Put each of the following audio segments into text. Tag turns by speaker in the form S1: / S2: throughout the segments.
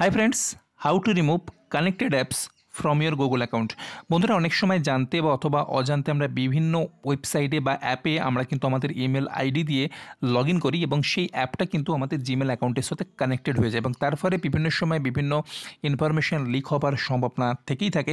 S1: Hi friends, how to remove connected apps from your Google account বন্ধুরা অনেক সময় জানতে বা অথবা অজান্তে আমরা বিভিন্ন ওয়েবসাইটে বা অ্যাপে আমরা কিন্তু আমাদের ইমেল আইডি দিয়ে লগ করি এবং সেই অ্যাপটা কিন্তু আমাদের জিমেল অ্যাকাউন্টের সাথে কানেক্টেড হয়ে যায় এবং তার ফলে বিভিন্ন সময় বিভিন্ন ইনফরমেশান লিক হবার সম্ভাবনা থেকেই থাকে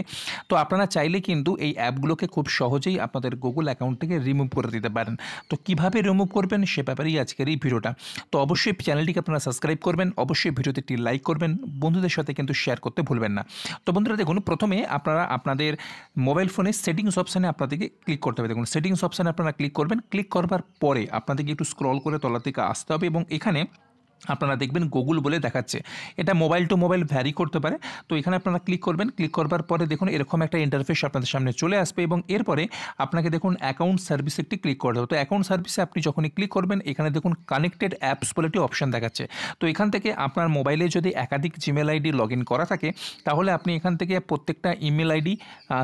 S1: তো আপনারা চাইলে কিন্তু এই অ্যাপগুলোকে খুব সহজেই আপনাদের গুগল অ্যাকাউন্ট থেকে রিমুভ করে দিতে পারেন তো কিভাবে রিমুভ করবেন সে ব্যাপারেই আজকের এই ভিডিওটা তো অবশ্যই চ্যানেলটিকে আপনারা সাবস্ক্রাইব করবেন অবশ্যই ভিডিওতে একটি লাইক করবেন বন্ধুদের সাথে কিন্তু শেয়ার করতে ভুলবেন না তো বন্ধুরা দেখুন প্রথমে আপনারা আপনাদের মোবাইল ফোনে সেটিংস অপশানে আপনাদেরকে ক্লিক করতে হবে দেখুন সেটিংস অপশানে আপনারা ক্লিক করবেন ক্লিক করবার পরে আপনাদেরকে একটু স্ক্রল করে তলা থেকে আসতে হবে এবং এখানে আপনারা দেখবেন গুগল বলে দেখাচ্ছে এটা মোবাইল টু মোবাইল ভ্যারি করতে পারে তো এখানে আপনারা ক্লিক করবেন ক্লিক করবার পরে দেখুন এরকম একটা ইন্টারফেস আপনাদের সামনে চলে আসবে এবং এরপরে আপনাকে দেখুন অ্যাকাউন্ট সার্ভিস একটি ক্লিক করতে দেবো তো অ্যাকাউন্ট সার্ভিসে আপনি যখনই ক্লিক করবেন এখানে দেখুন কানেক্টেড অ্যাপস বলে একটি অপশান দেখাচ্ছে তো এখান থেকে আপনার মোবাইলে যদি একাধিক জিমেল আইডি লগ ইন করা থাকে তাহলে আপনি এখান থেকে প্রত্যেকটা email ID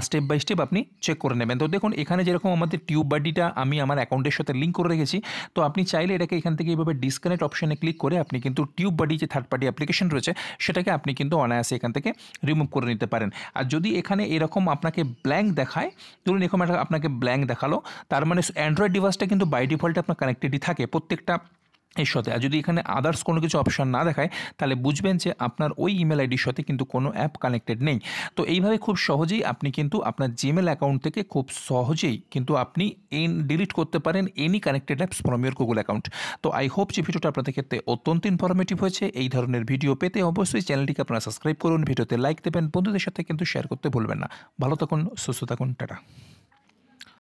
S1: step by step আপনি চেক করে নেবেন তো দেখুন এখানে যেরকম আমাদের টিউব বাডিটা আমি আমার অ্যাকাউন্টের সাথে লিঙ্ক করে রেখেছি তো আপনি চাইলে এটাকে এখান থেকে এইভাবে ডিসকানেক্ট অপশানে ক্লিক করে আপনি কিন্তু টিউব বাডি যে থার্ড পার্টি অ্যাপ্লিকেশন রয়েছে সেটাকে আপনি কিন্তু অনায়াসে এখান থেকে রিমুভ করে নিতে পারেন আর যদি এখানে এরকম আপনাকে ব্ল্যাঙ্ক দেখায় ধরুন এরকম আপনাকে ব্ল্যাঙ্ক দেখালো তার মানে অ্যান্ড্রয়েড ডিভাইসটা কিন্তু বাই ডিফল্টে আপনার কানেক্টেডই থাকে প্রত্যেকটা এর সাথে আর যদি এখানে আদার্স কোনো কিছু অপশান না দেখায় তাহলে বুঝবেন যে আপনার ওই ইমেল আইডির সাথে কিন্তু কোনো অ্যাপ কানেক্টেড নেই তো এইভাবে খুব সহজেই আপনি কিন্তু আপনার জিমেল অ্যাকাউন্ট থেকে খুব সহজেই কিন্তু আপনি এন ডিলিট করতে পারেন any connected apps from your Google account তো আই হোপ যে ভিডিওটা আপনাদের ক্ষেত্রে অত্যন্ত ইনফরমেটিভ হয়েছে এই ধরনের ভিডিও পেতে অবশ্যই চ্যানেলটিকে আপনারা সাবস্ক্রাইব করুন ভিডিওতে লাইক দেবেন বন্ধুদের সাথে কিন্তু শেয়ার করতে ভুলবেন না ভালো থাকুন সুস্থ থাকুন টাটা